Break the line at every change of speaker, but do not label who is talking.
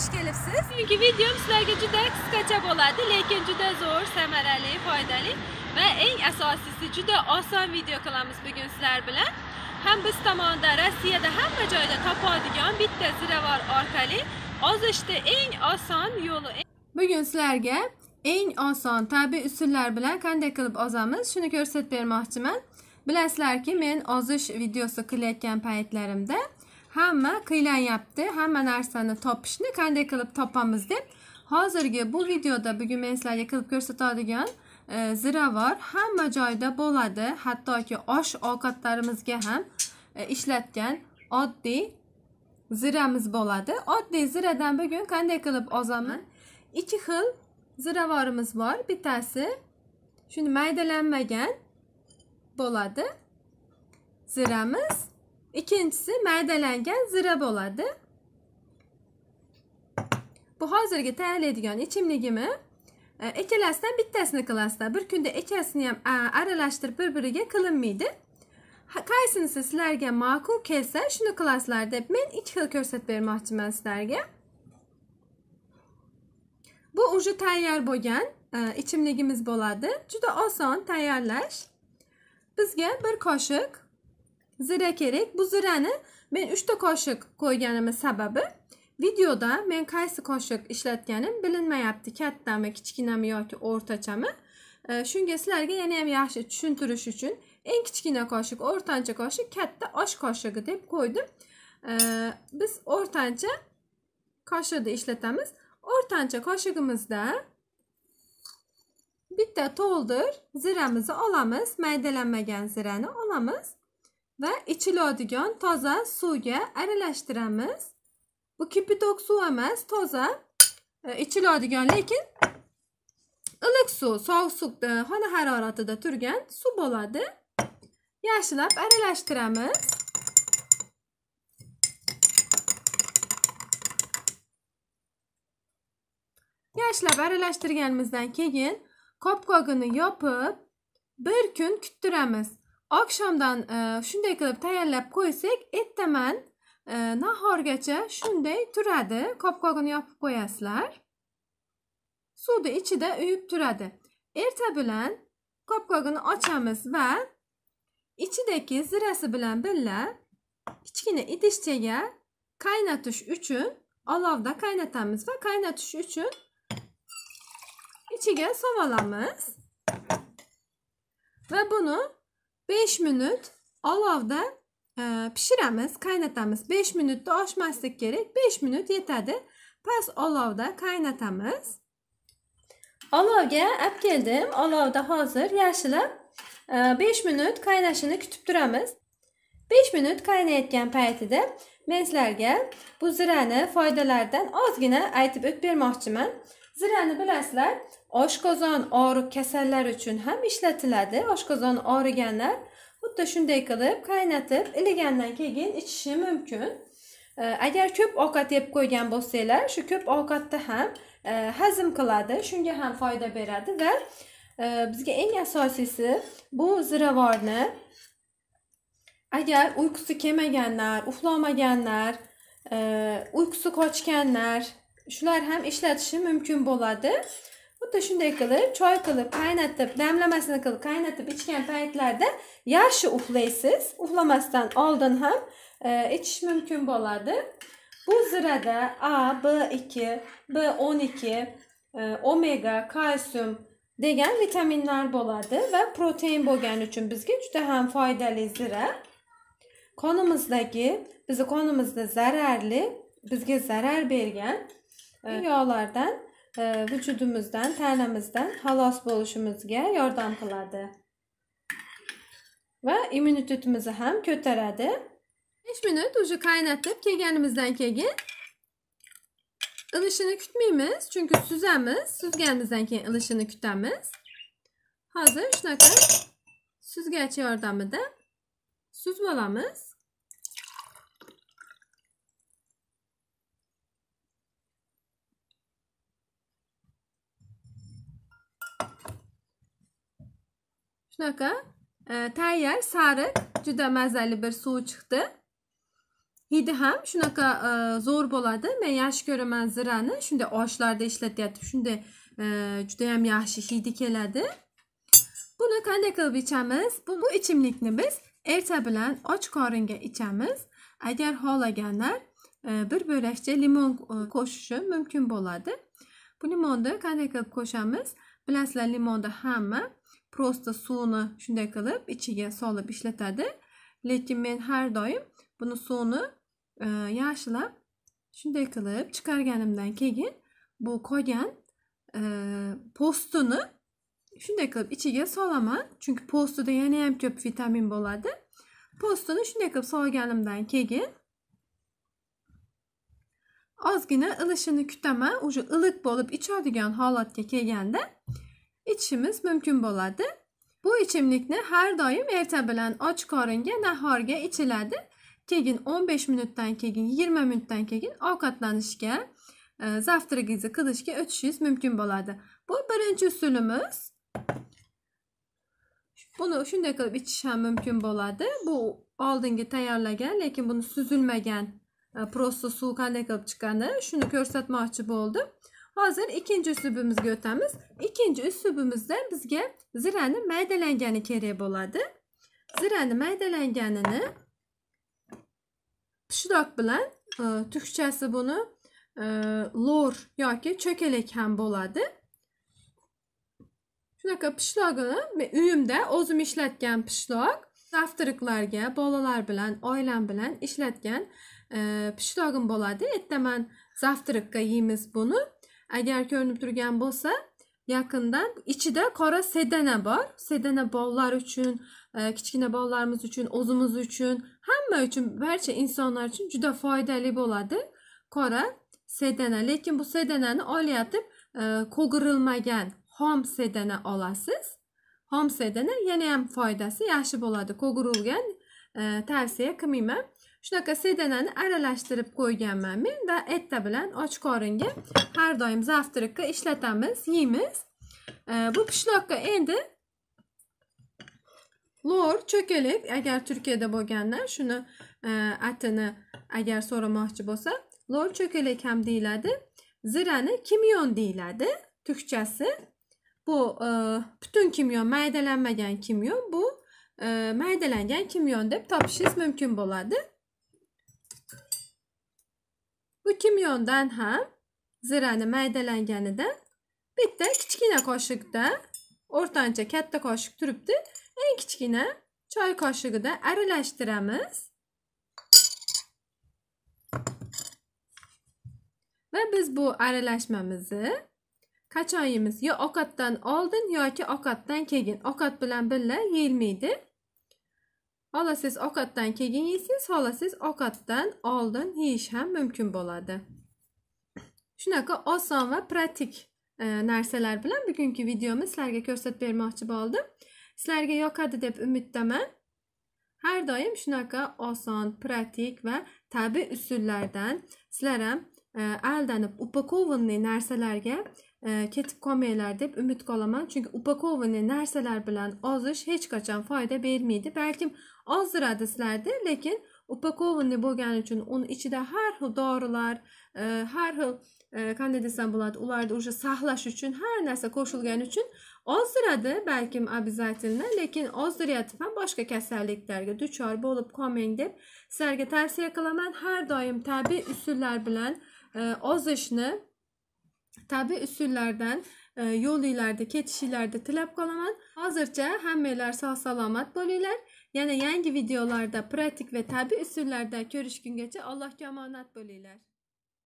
xush siz. bugungi videom sizlarga juda qisqacha bo'ladi lekin juda zo'r samarali foydali va eng asosiysi juda oson video qilamiz bugun sizlar bilan ham biz tomonidan rossiyada hamma joyda topadigan bitta ziravor orqali ozishni eng oson yo'li e- bugun sizlarga eng oson tabiiy usullar bilan qanday qilib ozamiz shuni ko'rsatib bermoqchiman bilasizlarki men ozish videosi qilayotgan paytlarimda hamma qiynayapti hamma narsani topishni qanday qilib topamiz deb hozirgi bu videoda bugun men sizlarga qilib ko'rsatadigan e, ziravor hamma joyda bo'ladi hattoki osh ovqatlarimizga ham e, ishlatgan oddiy ziramiz bo'ladi oddiy ziradan bugun qanday qilib ozaman ikki xil ziravorimiz bor bittasi shuni maydalanmagan bo'ladi ziramiz İkincisi maydalangan zira bo'ladi bu hozirgi tayyorlaydigan ichimligimi ikkalasidan e, bittasini qilasizlar bir kunda ikkalasini ham aralashtirib bir biriga qilinmaydi qaysinisi sizlarga ma'qul kelsa shuni qilasizlar deb men ikki xil ko'rsatib bermoqchiman sizlarga bu уже tayyor bo'lgan ichimligimiz bo'ladi juda oson tayyorlash bizga bir qoshiq zira kerak bu zirani men uchta qoshiq qo'yganimni sababi videoda men qaysi qoshiq ishlatganim bilinmayapti kattami kichkinami yoki o'rtachami shunga sizlarga yana ham yaxshi tushuntirish uchun eng kichkina qoshiq o'rtancha qoshiq katta osh qoshig'i deb qo'ydim biz o'rtancha qoshiqni ishlatamiz o'rtancha qoshig'imizda bitta to'ldir ziramizni olamiz maydalanmagan zirani olamiz va ichiladigan toza suvga aralashtiramiz bu kipitok suv emas toza e, ichiladigan lekin iliq suv sovuq suv e, xona haroratida turgan suv bo'ladi yaxshilab aralashtiramiz yaxshilab aralashtirganimizdan keyin qopqog'ini yopib bir kun kuttiramiz Akşamdan akshomdan e, shunday qilib tayyorlab qo'ysak ertaman e, nahorgacha shunday turadi qopqog'ini yopib qo'yasizlar suvni ichida uyib turadi erta bilan qopqog'ini ochamiz va ichidagi zirasi bilan birga kichkina idishchaga qaynatish uchun üçün alavda va ve uchun üçün solib sovalamız ve bunu 5 minut olovda e, pishiramiz qaynatamiz 5 minutda oshmaslik kerak 5 minut yetadi past olovda qaynatamiz olovga olib keldim olovda hozir yashilib e, 5 minut qaynashini kutib turamiz 5 minut qaynayotgan paytida men sizlarga bu zirani foydalaridan ozgina aytib o'tib bermoqchiman zirani bilasizlar oshqozon og'riq kasallar uchun ham ishlatiladi oshqozon og'riganlar xuddi shunday qilib qaynatib iligandan keyin ichishi mumkin e, agar ko'p ovqat yeb qo'ygan bo'lsanglar shu ko'p ovqatni ham e, hazm qiladi shunga ham foyda beradi va e, bizga eng asosiysi bu ziravorni agar uyqusi kelmaganlar uxlamaganlar uyqusi qochganlar shular ham ishlatishi mumkin bo'ladi xuddi shunday qilib choy qilib qaynatib damlamasini qilib qaynatib ichgan paytlarda yaxshi uxlaysiz uxlamasdan oldin ham e, ichish mumkin bo'ladi bu zirada a b ikki b o'n ikki e, omega kalsium degan vitaminlar bo'ladi va protein bo'lgani uchun bizga juda ham foydali zira qonimizdagi bizni qonimizda zararli bizga zarar bergan e, yog'lardan vücudumuzdan, tanamizdan halas buluşumuzga yordam qiladi va immunitetimizni ham ko'taradi 5 minut уже qaynatib kelganimizdan keyin ilishini kutmaymiz chunki suzamiz suzganimizdan keyin ilishini kutamiz Hazır shunaqa suzgach yordamida suzib olamiz shunaqa e, tayyar sariq juda mazali bir suv chiqdi hidi ham shunaqa e, zo'r bo'ladi men yaxshi ko'raman zirani shunday oshlarda e, cüda judayam yaxshi hidi keladi buni qanday qilib ichamiz bu, bu içimlikini biz erta bilan och qoringa ichamiz agar xohlaganlar e, bir bo'lakcha limon koşuşu mumkin bo'ladi bu limonda qanday qilib qo'shamiz bilasizlar limonda hamma prosta suunu şunday qilib ichiga solib ishlatadi lekin men her doim bunu suunu e, yaxshilab shunday qilib chiqarganimdan keyin bu qolgan e, postini shunday qilib ichiga solaman chunki postida yana ham ko'p vitamin bo'ladi postini shunday qilib solganimdan keyin ılışını ilishini ucu ılık iliq bo'lib halat holatga kelganda ichishimiz mümkün bo'ladi bu ichimlikni har doim erta bilan och qoringa nahorga ichiladi keyin 15 minutdan keyin 20 minutdan keyin ovqatlanishga e, zavtragizni qilishga o'tishingiz mümkün bo'ladi bu birinchi usulimiz buni shunday qilib ichish ham mumkin bo'ladi bu oldingi tayyorlagan lekin buni süzülmeden e, prosto suv qanday qilib şunu shuni ko'rsatmoqchi oldu. hozir ikkinchi uslubimizga o'tamiz ikkinchi üslubumuzda bizga zirani maydalangani kerak bo'ladi zirani maydalanganini pishloq bilan e, turkchasi buni e, lor yoki cho'kalak boladı. bo'ladi shunaqa pishloqini men uyimda o'zim ishlatgan pishloq zaftriklarga bolalar bilan oilam bilan ishlatgan e, pishloqim bo'ladi ertaman zaftrikka yeymiz buni agar ko'rinib turgan bo'lsa yaqindan ichida qora sedana bor sedana bolalar uchun e, kichkina bolalarimiz uchun o'zimiz uchun hamma uchun barcha insonlar uchun juda foydali bo'ladi qora sedana lekin bu sedanani olayotib e, ko'girilmagan xom sedana olasiz xom sedana yana ham foydasi yaxshi bo'ladi ko'girilgan e, tavsiya qilmayman shunaqa sedanani aralashtirib qo'yganman men va erta bilan karınge her har doim işletemiz, ishlatamiz yeymiz bu pishloqqa endi lor cho'kalib agar şunu bo'lganlar shuni e, atini agar so'ramoqchi bo'lsa lor cho'kalak ham deyiladi zirani kimyon deyiladi Türkçesi. bu e, butun kimyon maydalanmagan kimyon bu e, maydalangan kimyon deb topishingiz mumkin bo'ladi Bu kimyondan ham zirani maydalanganidan bitta kichkina qoshiqda o'rtancha katta qoshiq en küçükine çay choy da aralashtiramiz ve biz bu kaç ayımız ya yo ovqatdan ya ki ovqatdan keyin okat bilan bile yeyilmaydi Hala siz ovqatdan keyin yeysiz, hala siz ovqatdan oldin yeyish ham mumkin bo'ladi. Shunaqa oson ve pratik e, bilen bugünkü bugungi videomni sizlarga bir bermoqchi bo'ldim. Sizlarga yoqadi deb umiddaman. Har doim shunaqa oson, pratik va pratik ve tabi ham e, aldanib upakovanniy narsalarga e, ketib qolmanglar deb ümit qilaman Çünkü upakovanniy nerseler bilen azış hiç kaçan fayda bermaydi Belki. ozdiradi sizlarni lekin upakованный bo'lgani uchun uni ichida har xil dorilar e, har xil e, qanday desam bo'ladi ularni уже saqlash uchun har narsa qo'shilgani uchun ozdiradi balkim обязательно lekin ozdiryapti ham boshqa kasalliklarga duchor bo'lib qolmang deb sizlarga tavsiya qilaman har doim tabiiy usullar bilan e, ozishni tabiiy usullardan yo'linglarda ketishinglarni tilab qolaman hozircha hammanglar sog' salomat bo'linglar Yani yangi videolarda pratik ve tabi usullarda ko'rishgungacha allohga omonat bo'linglar